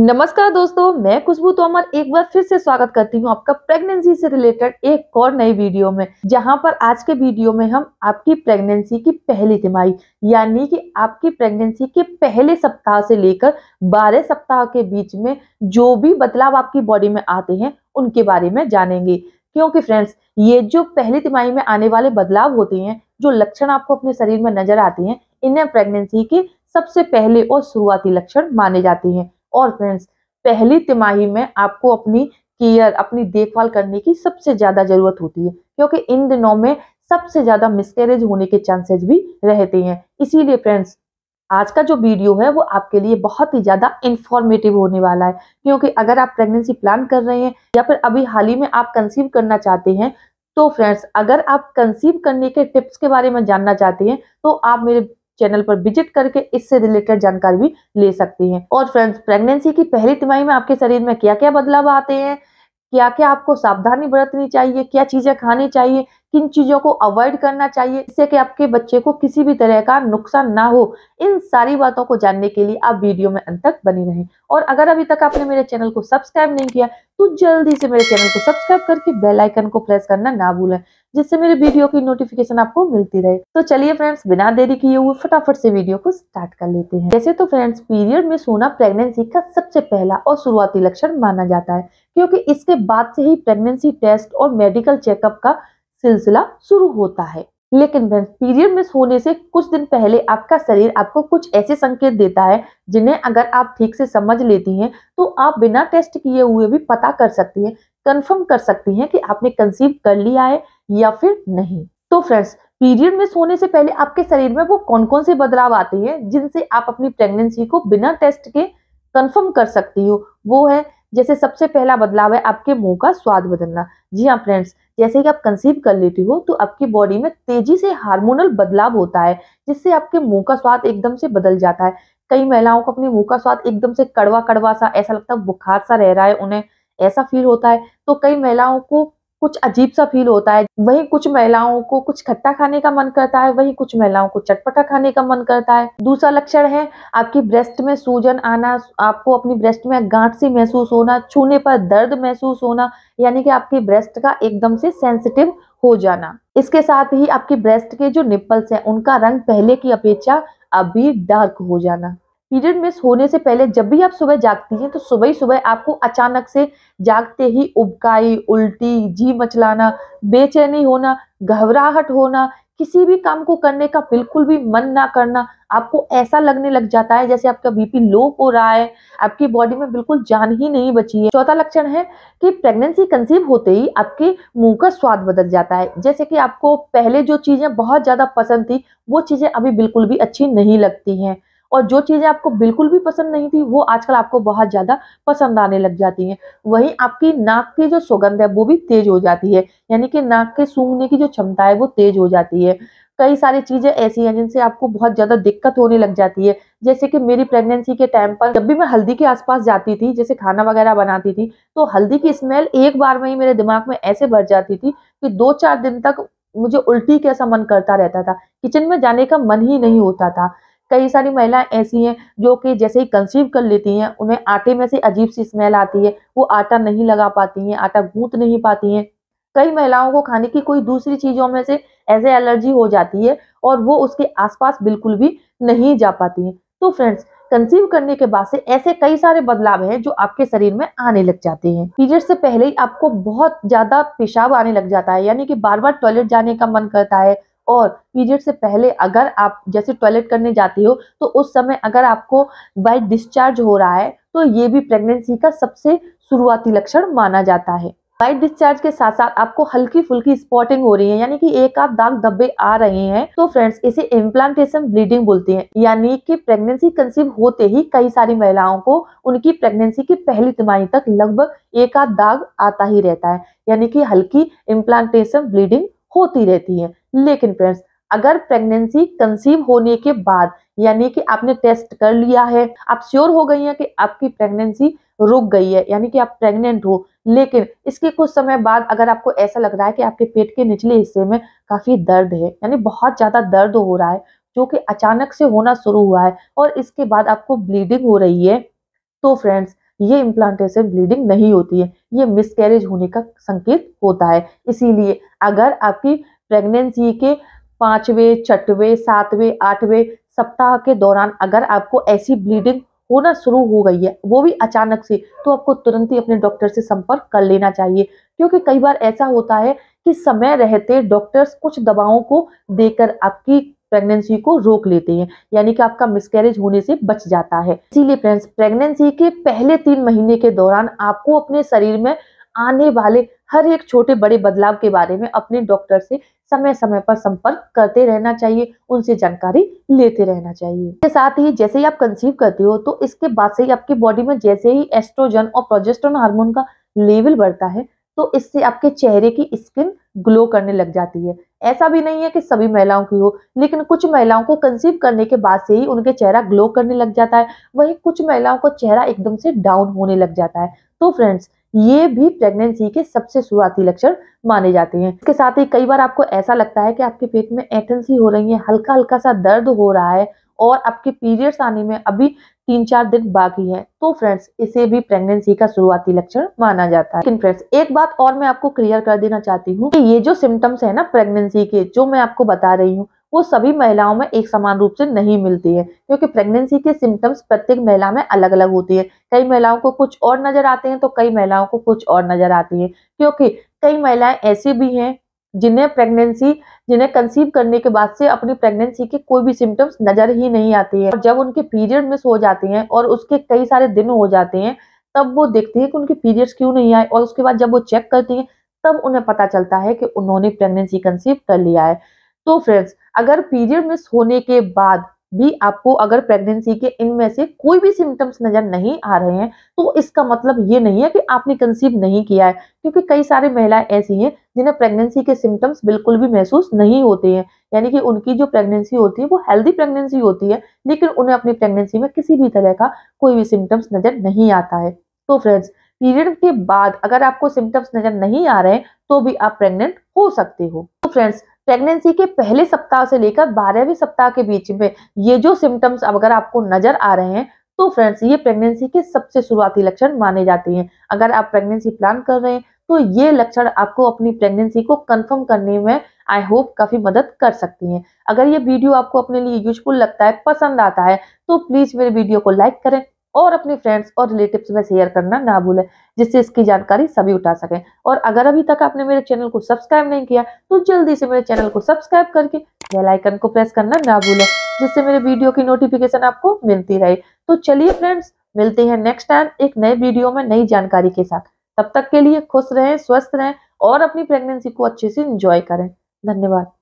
नमस्कार दोस्तों मैं खुशबू तोमर एक बार फिर से स्वागत करती हूं आपका प्रेगनेंसी से रिलेटेड एक और नई वीडियो में जहां पर आज के वीडियो में हम आपकी प्रेगनेंसी की पहली तिमाही यानी कि आपकी प्रेगनेंसी के पहले सप्ताह से लेकर बारह सप्ताह के बीच में जो भी बदलाव आपकी बॉडी में आते हैं उनके बारे में जानेंगे क्योंकि फ्रेंड्स ये जो पहली तिमाही में आने वाले बदलाव होते हैं जो लक्षण आपको अपने शरीर में नजर आते हैं इन्हें प्रेगनेंसी के सबसे पहले और शुरुआती लक्षण माने जाते हैं और फ्रेंड्स पहली तिमाही में आपको अपनी केयर अपनी देखभाल करने की सबसे ज्यादा जरूरत होती है क्योंकि इन दिनों में सबसे ज्यादा मिसकैरेज होने के चांसेस भी रहते हैं इसीलिए फ्रेंड्स आज का जो वीडियो है वो आपके लिए बहुत ही ज़्यादा इंफॉर्मेटिव होने वाला है क्योंकि अगर आप प्रेगनेंसी प्लान कर रहे हैं या फिर अभी हाल ही में आप कंसीव करना चाहते हैं तो फ्रेंड्स अगर आप कंसीव करने के टिप्स के बारे में जानना चाहते हैं तो आप मेरे चैनल पर विजिट करके इससे रिलेटेड जानकारी भी ले सकती हैं और फ्रेंड्स प्रेगनेंसी की पहली तिमाही में आपके शरीर में क्या क्या बदलाव आते हैं क्या क्या आपको सावधानी बरतनी चाहिए क्या चीजें खानी चाहिए किन चीजों को अवॉइड करना चाहिए इससे कि आपके बच्चे को किसी भी तरह का नुकसान ना हो इन सारी बातों को जानने के लिए आप वीडियो में अंत तक बने रहें और अगर अभी तक आपने मेरे चैनल को सब्सक्राइब नहीं किया तो जल्दी से मेरे चैनल को सब्सक्राइब करके बेलाइकन को प्रेस करना ना भूलें जिससे मेरे वीडियो की नोटिफिकेशन आपको मिलती रहे तो चलिए फ्रेंड्स बिना देरी किए हुए फटाफट से वीडियो को स्टार्ट कर लेते हैं जैसे तो फ्रेंड्स पीरियड में सोना प्रेगनेंसी का सबसे पहला और शुरुआती लक्षण माना जाता है क्योंकि इसके बाद से ही प्रेगनेंसी टेस्ट और मेडिकल चेकअप का सिलसिला शुरू होता है लेकिन फ्रेंड्स पीरियड मिस होने से कुछ दिन पहले आपका शरीर आपको कुछ ऐसे संकेत देता है जिन्हें अगर आप ठीक से समझ लेती हैं तो आप बिना टेस्ट किए हुए भी पता कर सकती हैं कंफर्म कर सकती हैं कि आपने कंसीव कर लिया है या फिर नहीं तो फ्रेंड्स पीरियड में सोने से पहले आपके शरीर में वो कौन कौन से बदलाव आते हैं जिनसे आप अपनी प्रेगनेंसी को बिना टेस्ट के कंफर्म कर सकती हो वो है जैसे सबसे पहला बदलाव है आपके मुंह का स्वाद बदलना जी हाँ फ्रेंड्स जैसे कि आप कंसीव कर लेती हो तो आपकी बॉडी में तेजी से हार्मोनल बदलाव होता है जिससे आपके मुंह का स्वाद एकदम से बदल जाता है कई महिलाओं को अपने मुंह का स्वाद एकदम से कड़वा कड़वा सा ऐसा लगता है बुखार सा रह रहा है उन्हें ऐसा फील होता है तो कई महिलाओं को कुछ अजीब सा फील होता है वहीं कुछ महिलाओं को कुछ खट्टा खाने का मन करता है वहीं कुछ महिलाओं को चटपटा खाने का मन करता है दूसरा लक्षण है आपकी ब्रेस्ट में सूजन आना आपको अपनी ब्रेस्ट में गांठ सी महसूस होना छूने पर दर्द महसूस होना यानी कि आपकी ब्रेस्ट का एकदम से सेंसिटिव हो जाना इसके साथ ही आपकी ब्रेस्ट के जो निप्पल्स हैं उनका रंग पहले की अपेक्षा अभी डार्क हो जाना पीरियड मिस होने से पहले जब भी आप सुबह जागती हैं तो सुबह ही सुबह आपको अचानक से जागते ही उबकाई उल्टी जी मचलाना बेचैनी होना घबराहट होना किसी भी काम को करने का बिल्कुल भी मन ना करना आपको ऐसा लगने लग जाता है जैसे आपका बीपी लो हो रहा है आपकी बॉडी में बिल्कुल जान ही नहीं बची है चौथा लक्षण है कि प्रेगनेंसी कंसीव होते ही आपके मुंह का स्वाद बदल जाता है जैसे कि आपको पहले जो चीजें बहुत ज्यादा पसंद थी वो चीजें अभी बिल्कुल भी अच्छी नहीं लगती हैं और जो चीज़ें आपको बिल्कुल भी पसंद नहीं थी वो आजकल आपको बहुत ज़्यादा पसंद आने लग जाती हैं वहीं आपकी नाक की जो सुगंध है वो भी तेज हो जाती है यानी कि नाक के सूंघने की जो क्षमता है वो तेज हो जाती है कई सारी चीज़ें ऐसी हैं जिनसे आपको बहुत ज़्यादा दिक्कत होने लग जाती है जैसे कि मेरी प्रेगनेंसी के टाइम पर जब भी मैं हल्दी के आसपास जाती थी जैसे खाना वगैरह बनाती थी तो हल्दी की स्मेल एक बार में ही मेरे दिमाग में ऐसे भर जाती थी कि दो चार दिन तक मुझे उल्टी कैसा मन करता रहता था किचन में जाने का मन ही नहीं होता था कई सारी महिलाएं ऐसी हैं जो कि जैसे ही कंसीव कर लेती हैं उन्हें आटे में से अजीब सी स्मेल आती है वो आटा नहीं लगा पाती हैं आटा गूंथ नहीं पाती हैं कई महिलाओं को खाने की कोई दूसरी चीज़ों में से ऐसे एलर्जी हो जाती है और वो उसके आसपास बिल्कुल भी नहीं जा पाती हैं तो फ्रेंड्स कंसीव करने के बाद से ऐसे कई सारे बदलाव हैं जो आपके शरीर में आने लग जाते हैं पीरियड से पहले ही आपको बहुत ज्यादा पेशाब आने लग जाता है यानी कि बार बार टॉयलेट जाने का मन करता है और पीरियड से पहले अगर आप जैसे टॉयलेट करने जाते हो तो उस समय अगर आपको वाइट डिस्चार्ज हो रहा है तो ये भी प्रेगनेंसी का सबसे शुरुआती लक्षण माना जाता है वाइट डिस्चार्ज के साथ साथ आपको हल्की फुल्की स्पॉटिंग हो रही है यानी कि एक आध दाग धब्बे आ रहे हैं तो फ्रेंड्स इसे इम्प्लांटेशन ब्लीडिंग बोलते हैं यानी कि प्रेगनेंसी कंसीव होते ही कई सारी महिलाओं को उनकी प्रेगनेंसी की पहली तिमाही तक लगभग एक आध दाग आता ही रहता है यानी कि हल्की इम्प्लांटेशन ब्लीडिंग होती रहती है लेकिन फ्रेंड्स अगर प्रेगनेंसी कंसीव होने के बाद यानी कि आपने टेस्ट कर लिया है आप श्योर हो गई हैं कि आपकी प्रेगनेंसी रुक गई है यानी कि आप प्रेग्नेंट हो लेकिन इसके कुछ समय बाद अगर आपको ऐसा लग रहा है कि आपके पेट के निचले हिस्से में काफी दर्द है यानी बहुत ज्यादा दर्द हो रहा है जो कि अचानक से होना शुरू हुआ है और इसके बाद आपको ब्लीडिंग हो रही है तो फ्रेंड्स ये इम्प्लांटेशन ब्लीडिंग नहीं होती है ये मिसकैरेज होने का संकेत होता है इसीलिए अगर आपकी प्रेगनेंसी के पाँचवें छठवें सातवें आठवें सप्ताह के दौरान अगर आपको ऐसी ब्लीडिंग होना शुरू हो गई है वो भी अचानक से तो आपको तुरंत ही अपने डॉक्टर से संपर्क कर लेना चाहिए क्योंकि कई बार ऐसा होता है कि समय रहते डॉक्टर्स कुछ दवाओं को देकर आपकी प्रेगनेंसी को रोक लेते हैं यानी कि आपका मिसकैरेज होने से बच जाता है इसीलिए फ्रेंड्स प्रेगनेंसी के पहले तीन महीने के दौरान आपको अपने शरीर में आने वाले हर एक छोटे बड़े बदलाव के बारे में अपने डॉक्टर से समय समय पर संपर्क करते रहना चाहिए उनसे जानकारी लेते रहना चाहिए इसके साथ ही जैसे ही आप कंसीव करते हो तो इसके बाद से ही आपकी बॉडी में जैसे ही एस्ट्रोजन और प्रोजेस्ट्रोन हार्मोन का लेवल बढ़ता है तो इससे आपके चेहरे की स्किन ग्लो करने लग जाती है ऐसा भी नहीं है कि सभी महिलाओं की हो लेकिन कुछ महिलाओं को कंसीव करने के बाद से ही उनके चेहरा ग्लो करने लग जाता है वहीं कुछ महिलाओं को चेहरा एकदम से डाउन होने लग जाता है तो फ्रेंड्स ये भी प्रेगनेंसी के सबसे शुरुआती लक्षण माने जाते हैं इसके साथ ही कई बार आपको ऐसा लगता है कि आपके पेट में एटेंसी हो रही है हल्का हल्का सा दर्द हो रहा है और आपके पीरियड्स आने में अभी तीन चार दिन बाकी है तो फ्रेंड्स इसे भी प्रेगनेंसी का शुरुआती लक्षण माना जाता है लेकिन फ्रेंड्स एक बात और मैं आपको क्लियर कर देना चाहती हूँ कि ये जो सिम्टम्स है ना प्रेगनेंसी के जो मैं आपको बता रही हूँ वो सभी महिलाओं में एक समान रूप से नहीं मिलती है क्योंकि प्रेगनेंसी के सिम्टम्स प्रत्येक महिला में अलग अलग होती है कई महिलाओं को कुछ और नजर आते हैं तो कई महिलाओं को कुछ और नजर आती है क्योंकि कई महिलाएं ऐसी भी हैं जिन्हें प्रेगनेंसी जिन्हें कंसीव करने के बाद से अपनी प्रेगनेंसी के कोई भी सिम्टम्स नजर ही नहीं आती है और जब उनके पीरियड मिस हो जाते हैं और उसके कई सारे दिन हो जाते हैं तब वो देखती है कि उनके पीरियड्स क्यों नहीं आए और उसके बाद जब वो चेक करती हैं तब उन्हें पता चलता है कि उन्होंने प्रेगनेंसी कंसीव कर लिया है तो फ्रेंड्स अगर पीरियड मिस होने के बाद भी आपको अगर प्रेगनेंसी के इनमें से कोई भी सिम्टम्स नजर नहीं आ रहे हैं तो इसका मतलब ये नहीं है कि आपने कंसीव नहीं किया है क्योंकि कई सारी महिलाएं ऐसी हैं जिन्हें प्रेगनेंसी के सिम्टम्स बिल्कुल भी महसूस नहीं होते हैं यानी कि उनकी जो प्रेगनेंसी होती है वो हेल्दी प्रेगनेंसी होती है लेकिन उन्हें अपनी प्रेगनेंसी में किसी भी तरह का कोई भी सिम्टम्स नजर नहीं आता है तो फ्रेंड्स पीरियड के बाद अगर आपको सिम्टम्स नजर नहीं आ रहे हैं तो भी आप प्रेग्नेंट हो सकते हो तो फ्रेंड्स प्रेगनेंसी के पहले सप्ताह से लेकर बारहवें सप्ताह के बीच में ये जो सिम्टम्स अगर आपको नजर आ रहे हैं तो फ्रेंड्स ये प्रेगनेंसी के सबसे शुरुआती लक्षण माने जाते हैं अगर आप प्रेगनेंसी प्लान कर रहे हैं तो ये लक्षण आपको अपनी प्रेगनेंसी को कंफर्म करने में आई होप काफ़ी मदद कर सकती हैं अगर ये वीडियो आपको अपने लिए यूजफुल लगता है पसंद आता है तो प्लीज़ मेरे वीडियो को लाइक करें और अपने फ्रेंड्स और रिलेटिव्स में शेयर करना ना भूलें जिससे इसकी जानकारी सभी उठा सकें और अगर अभी तक आपने मेरे चैनल को सब्सक्राइब नहीं किया तो जल्दी से मेरे चैनल को सब्सक्राइब करके बेल आइकन को प्रेस करना ना भूलें जिससे मेरे वीडियो की नोटिफिकेशन आपको मिलती रहे तो चलिए फ्रेंड्स मिलते हैं नेक्स्ट टाइम एक नए वीडियो में नई जानकारी के साथ तब तक के लिए खुश रहें स्वस्थ रहें और अपनी प्रेगनेंसी को अच्छे से इंजॉय करें धन्यवाद